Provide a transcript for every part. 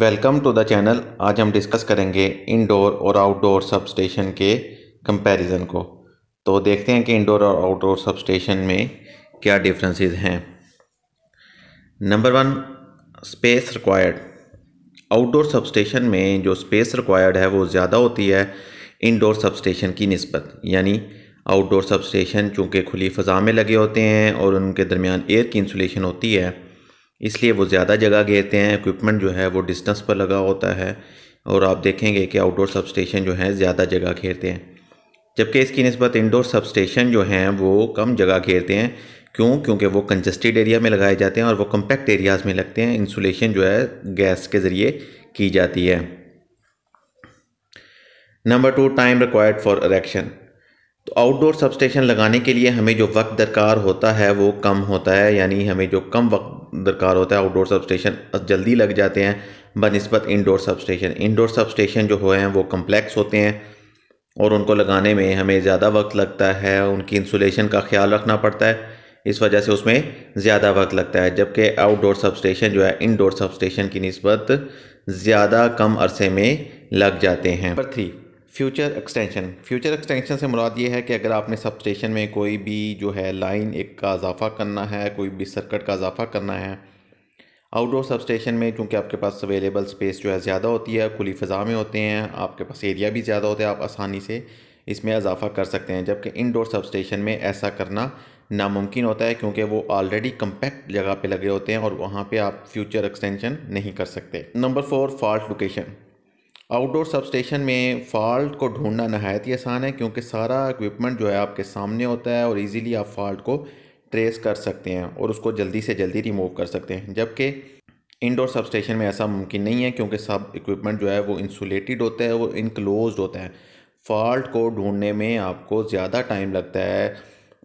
welcome to the channel आज हम discuss करेंगे इंडोर और आउटडोर सब स्टेशन के कंपैरिजन को तो देखते हैं कि इंडोर और आउटडोर सब स्टेशन में क्या डिफरेंसेस हैं number one space required outdoor substation में जो स्पेस रिक्वायर्ड है वो ज़्यादा होती है इंडोर सब स्टेशन की नस्बत यानी आउटडोर सब स्टेशन चूँकि खुली फ़ज़ा में लगे होते हैं और उनके दरमियान एयर की इंसुलेशन होती है इसलिए वो ज़्यादा जगह घेरते हैं इक्विपमेंट जो है वो डिस्टेंस पर लगा होता है और आप देखेंगे कि आउटडोर सब स्टेशन जो हैं ज़्यादा जगह घेरते हैं जबकि इसकी नस्बत इंडोर सब स्टेशन जो हैं वो कम जगह घेरते हैं क्यों क्योंकि वो कंजस्टेड एरिया में लगाए जाते हैं और वो कम्पैक्ट एरियाज़ में लगते हैं इंसुलेशन जो है गैस के ज़रिए की जाती है number two time required for erection तो आउटडोर सब स्टेशन लगाने के लिए हमें जो वक्त दरकार होता है वो कम होता है यानी हमें जो कम वक्त दरकार होता है आउटडोर सब स्टेशन जल्दी लग जाते हैं बनस्बत indoor substation indoor substation जो हुए हैं वो कम्प्लेक्स होते हैं और उनको लगाने में हमें ज़्यादा वक्त लगता है उनकी इंसुलेशन का ख्याल रखना पड़ता है इस वजह से उसमें ज़्यादा वक्त लगता है जबकि आउटडोर सब स्टेशन जो है इनडोर सब स्टेशन की नस्बत ज़्यादा कम अरसे में लग जाते हैं number three future extension future extension से मुराद ये है कि अगर आपने सब स्टेशन में कोई भी जो है लाइन एक का इजाफ़ा करना है कोई भी सर्कट का इजाफ़ा करना है आउटडोर सब स्टेशन में चूँकि आपके पास अवेलेबल स्पेस जो है ज़्यादा होती है खुली फ़ज़ा में होते हैं आपके पास एरिया भी ज़्यादा होता है आप आसानी से इसमें इजाफ़ा कर सकते हैं जबकि इनडोर सब स्टेशन में ऐसा करना नामुमकिन होता है क्योंकि वो ऑलरेडी कम्पैक्ट जगह पे लगे होते हैं और वहाँ पे आप फ्यूचर एक्सटेंशन नहीं कर सकते number four fault location outdoor substation में फॉल्ट को ढूंढना नहायत ही आसान है क्योंकि सारा इक्विपमेंट जो है आपके सामने होता है और इजीली आप फॉल्ट को ट्रेस कर सकते हैं और उसको जल्दी से जल्दी रिमूव कर सकते हैं जबकि इंडोर सब स्टेशन में ऐसा मुमकिन नहीं है क्योंकि सब इक्विपमेंट जो है वो इंसुलेटेड होता है वो इनक्लोज होता है फॉल्ट को ढूंढने में आपको ज़्यादा टाइम लगता है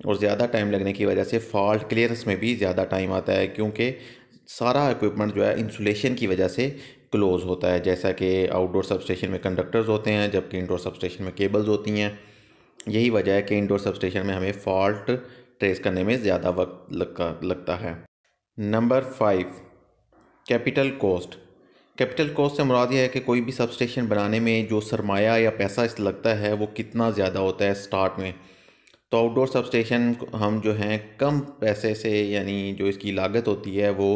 और ज़्यादा टाइम लगने की वजह से फॉल्ट क्लियरेंस में भी ज़्यादा टाइम आता है क्योंकि सारा इक्विपमेंट जो है इंसुलेशन की वजह से क्लोज होता है जैसा कि आउटडोर सबस्टेशन में कंडक्टर्स होते हैं जबकि इंडोर सबस्टेशन में केबल्स होती हैं यही वजह है कि इंडोर सबस्टेशन में हमें फॉल्ट ट्रेस करने में ज़्यादा वक्त लगता लगता है number five capital cost capital cost से मुराद यह है कि कोई भी सबस्टेशन बनाने में जो सरमाया या पैसा इस लगता है वो कितना ज़्यादा होता है स्टार्ट में तो आउटडोर सबस्टेशन हम जो हैं कम पैसे से यानी जो इसकी लागत होती है वो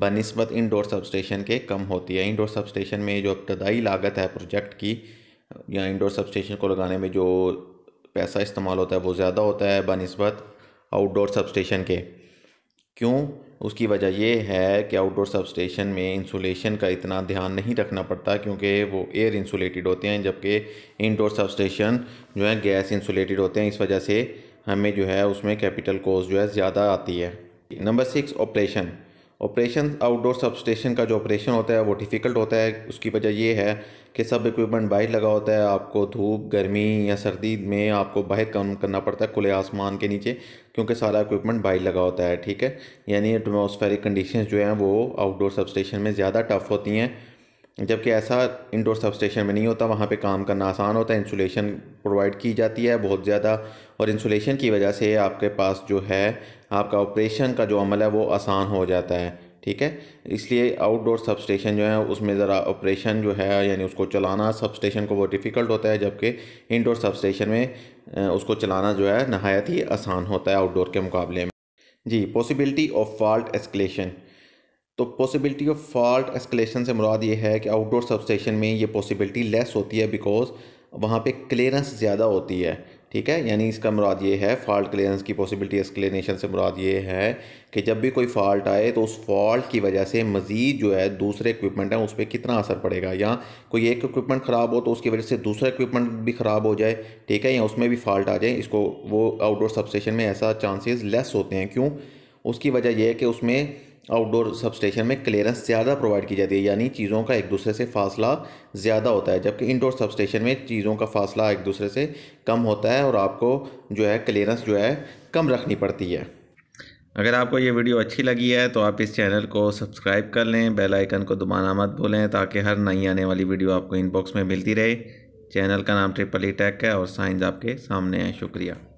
बनस्बत इंडोर सबस्टेशन के कम होती है इंडोर सबस्टेशन में जो इब्तदाई लागत है प्रोजेक्ट की या इंडोर सबस्टेशन को लगाने में जो पैसा इस्तेमाल होता है वो ज़्यादा होता है बनस्बत आउटडोर सबस्टेशन के क्यों उसकी वजह यह है कि आउटडोर सबस्टेशन में इंसुलेशन का इतना ध्यान नहीं रखना पड़ता क्योंकि वो एयर इंसुलेटेड होते हैं जबकि इंडोर सबस्टेशन जो है गैस इंसुलेटेड होते हैं इस वजह से हमें जो है उसमें कैपिटल कॉस्ट जो है ज़्यादा आती है number six operation operation outdoor substation का जो ऑपरेशन होता है वो डिफ़िकल्ट होता है उसकी वजह यह है कि सब इक्विपमेंट बाहर लगा होता है आपको धूप गर्मी या सर्दी में आपको बाहर काम करना पड़ता है खुले आसमान के नीचे क्योंकि सारा इक्विपमेंट बाहर लगा होता है ठीक है यानी एटमोसफेरिक कंडीशन जो हैं वो आउटडोर सब स्टेशन में ज़्यादा टफ़ होती हैं जबकि ऐसा इंडोर सब स्टेशन में नहीं होता वहाँ पे काम करना आसान होता है इंसुलेशन प्रोवाइड की जाती है बहुत ज़्यादा और इंसुलेशन की वजह से आपके पास जो है आपका ऑपरेशन का जो अमल है वो आसान हो जाता है ठीक है इसलिए आउटडोर सब स्टेशन जो है उसमें ज़रा ऑपरेशन जो है यानी उसको चलाना सब स्टेशन को वो डिफ़िकल्ट होता है जबकि इनडोर सब स्टेशन में उसको चलाना जो है नहायत ही आसान होता है आउटडोर के मुकाबले में जी पॉसिबिलिटी ऑफ फॉल्ट एस्केलेशन तो पॉसिबिलिटी ऑफ फॉल्ट एस्केलेशन से मुराद ये है कि आउटडोर सब स्टेशन में ये पॉसिबिलिटी लेस होती है बिकॉज वहाँ पे क्लियरेंस ज़्यादा होती है ठीक है यानी इसका मुराद ये है फॉल्ट क्लियरेंस की पॉसिबिलिटी एक्सप्लेनेशन से मुराद ये है कि जब भी कोई फॉल्ट आए तो उस फॉल्ट की वजह से मज़ीद जो है दूसरे इक्विपमेंट हैं उस पर कितना असर पड़ेगा या कोई एक इक्विपमेंट ख़राब हो तो उसकी वजह से दूसरा इक्विपमेंट भी ख़राब हो जाए ठीक है या उसमें भी फॉल्ट आ जाए इसको वो आउटडोर सबस्टेशन में ऐसा चांसेस लेस होते हैं क्यों उसकी वजह यह है कि उसमें आउटडोर सब स्टेशन में क्लियरेंस ज़्यादा प्रोवाइड की जाती है यानी चीज़ों का एक दूसरे से फासला ज़्यादा होता है जबकि इंडोर सब स्टेशन में चीज़ों का फासला एक दूसरे से कम होता है और आपको जो है क्लियरेंस जो है कम रखनी पड़ती है अगर आपको ये वीडियो अच्छी लगी है तो आप इस चैनल को सब्सक्राइब कर लें बेल आइकन को दोबारा मत भूलें ताकि हर नई आने वाली वीडियो आपको इनबॉक्स में मिलती रहे चैनल का नाम ट्रिपल ई टेक है और साइंस आपके सामने है शुक्रिया